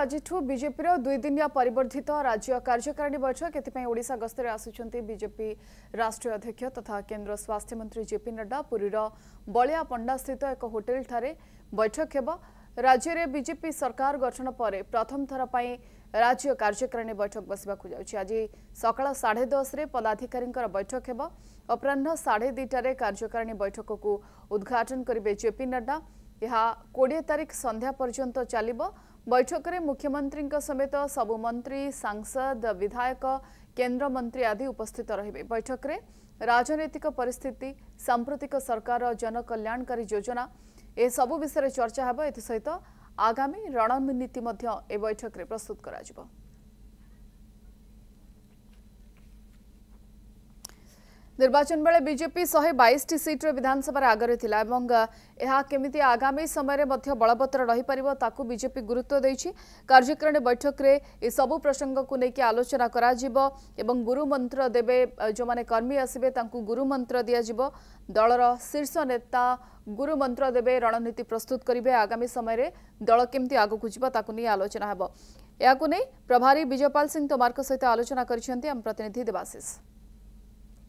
ଆଜି ଠୁ ବିଜେପିର ଦୁଇଦିନିଆ ପରିବର୍ଦ୍ଧିତ ରାଜ୍ୟ କାର୍ଯ୍ୟକାରିଣୀ ବୈଠକ ଏଥିପାଇଁ ଓଡ଼ିଶା ଗସ୍ତରେ ଆସୁଛନ୍ତି ବିଜେପି ରାଷ୍ଟ୍ରୀୟ ଅଧ୍ୟକ୍ଷ ତଥା କେନ୍ଦ୍ର ସ୍ୱାସ୍ଥ୍ୟମନ୍ତ୍ରୀ ଜେପି ନଡ୍ଡା ପୁରୀର ବଳିଆ ପଣ୍ଡାସ୍ଥିତ ଏକ ହୋଟେଲଠାରେ ବୈଠକ ହେବ ରାଜ୍ୟରେ ବିଜେପି ସରକାର ଗଠନ ପରେ ପ୍ରଥମ ଥର ପାଇଁ ରାଜ୍ୟ କାର୍ଯ୍ୟକାରିଣୀ ବୈଠକ ବସିବାକୁ ଯାଉଛି ଆଜି ସକାଳ ସାଢ଼େ ଦଶରେ ପଦାଧିକାରୀଙ୍କର ବୈଠକ ହେବ ଅପରାହ୍ନ ସାଢ଼େ ଦୁଇଟାରେ କାର୍ଯ୍ୟକାରିଣୀ ବୈଠକକୁ ଉଦ୍ଘାଟନ କରିବେ ଜେପି ନଡ୍ଡା ଏହା କୋଡ଼ିଏ ତାରିଖ ସନ୍ଧ୍ୟା ପର୍ଯ୍ୟନ୍ତ ଚାଲିବ ବୈଠକରେ ମୁଖ୍ୟମନ୍ତ୍ରୀଙ୍କ ସମେତ ସବୁ ମନ୍ତ୍ରୀ ସାଂସଦ ବିଧାୟକ କେନ୍ଦ୍ରମନ୍ତ୍ରୀ ଆଦି ଉପସ୍ଥିତ ରହିବେ ବୈଠକରେ ରାଜନୈତିକ ପରିସ୍ଥିତି ସାମ୍ପ୍ରତିକ ସରକାରର ଜନକଲ୍ୟାଣକାରୀ ଯୋଜନା ଏସବୁ ବିଷୟରେ ଚର୍ଚ୍ଚା ହେବ ଏଥିସହିତ ଆଗାମୀ ରଣନୀତି ମଧ୍ୟ ଏ ବୈଠକରେ ପ୍ରସ୍ତୁତ କରାଯିବ ନିର୍ବାଚନ ବେଳେ ବିଜେପି ଶହେ ବାଇଶଟି ସିଟ୍ରେ ବିଧାନସଭାରେ ଆଗରେ ଥିଲା ଏବଂ ଏହା କେମିତି ଆଗାମୀ ସମୟରେ ମଧ୍ୟ ବଳବତ୍ତର ରହିପାରିବ ତାକୁ ବିଜେପି ଗୁରୁତ୍ୱ ଦେଇଛି କାର୍ଯ୍ୟକାରିଣୀ ବୈଠକରେ ଏସବୁ ପ୍ରସଙ୍ଗକୁ ନେଇକି ଆଲୋଚନା କରାଯିବ ଏବଂ ଗୁରୁମନ୍ତ୍ର ଦେବେ ଯେଉଁମାନେ କର୍ମୀ ଆସିବେ ତାଙ୍କୁ ଗୁରୁମନ୍ତ୍ର ଦିଆଯିବ ଦଳର ଶୀର୍ଷ ନେତା ଗୁରୁମନ୍ତ୍ର ଦେବେ ରଣନୀତି ପ୍ରସ୍ତୁତ କରିବେ ଆଗାମୀ ସମୟରେ ଦଳ କେମିତି ଆଗକୁ ଯିବ ତାକୁ ନେଇ ଆଲୋଚନା ହେବ ଏହାକୁ ନେଇ ପ୍ରଭାରୀ ବିଜୟପାଳ ସିଂ ତୋମାରଙ୍କ ସହିତ ଆଲୋଚନା କରିଛନ୍ତି ଆମ ପ୍ରତିନିଧି ଦେବାଶିଷ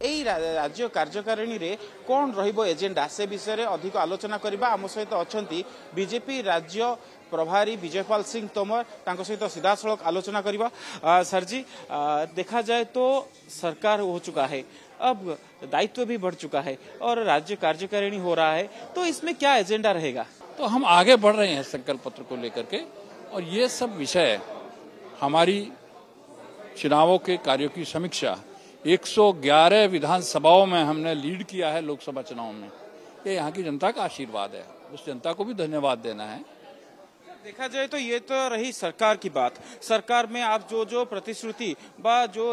राज्य कार्यकारिणी কার্যকারিণীরে कौन रजेडा से विषय में अधिक आलोचना करने आम सहित अच्छा बीजेपी राज्य प्रभारी विजयपाल सिंह तोमर सहित सीधा सड़क आलोचना करवा सर जी आ, देखा जाए तो सरकार हो चुका है अब दायित्व भी बढ़ चुका है और राज्य कार्यकारिणी हो रहा है तो इसमें क्या एजेंडा रहेगा तो हम आगे बढ़ रहे हैं संकल्प पत्र को लेकर के और ये सब विषय हमारी चुनावों के कार्यों की समीक्षा 111 विधानसभाओं में हमने लीड किया है लोकसभा चुनाव में ये यहाँ की जनता का आशीर्वाद है उस जनता को भी धन्यवाद देना है देखा जाए तो ये तो रही सरकार की बात सरकार में आप जो जो प्रतिश्रुति व जो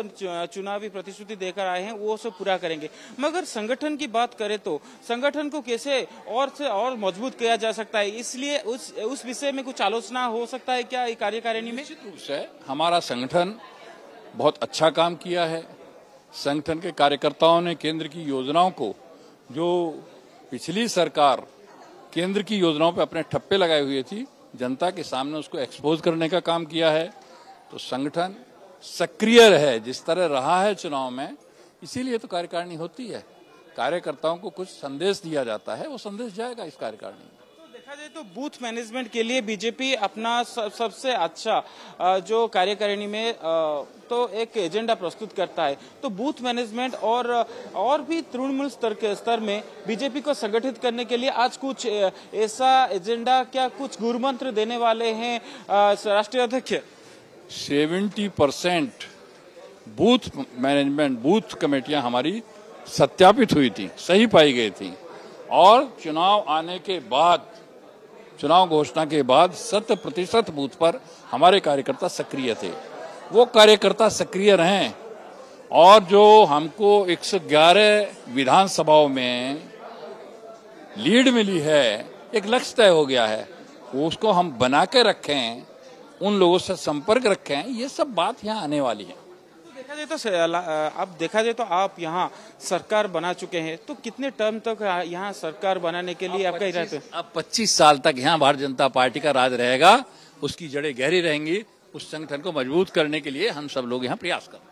चुनावी प्रतिश्रुति देकर आए हैं वो सब पूरा करेंगे मगर संगठन की बात करें तो संगठन को कैसे और से और मजबूत किया जा सकता है इसलिए उस उस विषय में कुछ आलोचना हो सकता है क्या कार्यकारिणी में निश्चित रूप से हमारा संगठन बहुत अच्छा काम किया है संगठन के कार्यकर्ताओं ने केंद्र की योजनाओं को जो पिछली सरकार केंद्र की योजनाओं पर अपने ठप्पे लगाए हुए थी जनता के सामने उसको एक्सपोज करने का काम किया है तो संगठन सक्रिय है जिस तरह रहा है चुनाव में इसीलिए तो कार्यकारिणी होती है कार्यकर्ताओं को कुछ संदेश दिया जाता है वो संदेश जाएगा इस कार्यकारिणी में देखा जाए तो बूथ मैनेजमेंट के लिए बीजेपी अपना सब सबसे अच्छा जो कार्यकारिणी में तो एक एजेंडा प्रस्तुत करता है तो बूथ मैनेजमेंट और और भी तृणमूल स्तर के स्तर में बीजेपी को संगठित करने के लिए आज कुछ ऐसा एजेंडा क्या कुछ गुरुमंत्र देने वाले हैं राष्ट्रीय अध्यक्ष seventy percent booth management booth कमेटियां हमारी सत्यापित हुई थी सही पाई गई थी और चुनाव आने के बाद चुनाव घोषणा के बाद शत प्रतिशत बूथ पर हमारे कार्यकर्ता सक्रिय थे वो कार्यकर्ता सक्रिय रहे और जो हमको 111 विधानसभाओं में लीड मिली है एक लक्ष्य तय हो गया है वो उसको हम बना के रखें उन लोगों से संपर्क रखें ये सब बात यहाँ आने वाली है देखा जाए तो अब देखा जाए तो आप यहाँ सरकार बना चुके हैं तो कितने टर्म तक तो यहाँ सरकार बनाने के लिए आप कहीं रहते अब पच्चीस साल तक यहाँ भारतीय जनता पार्टी का राज रहेगा उसकी जड़ें गहरी रहेंगी उस संगठन को मजबूत करने के लिए हम सब लोग यहाँ प्रयास कर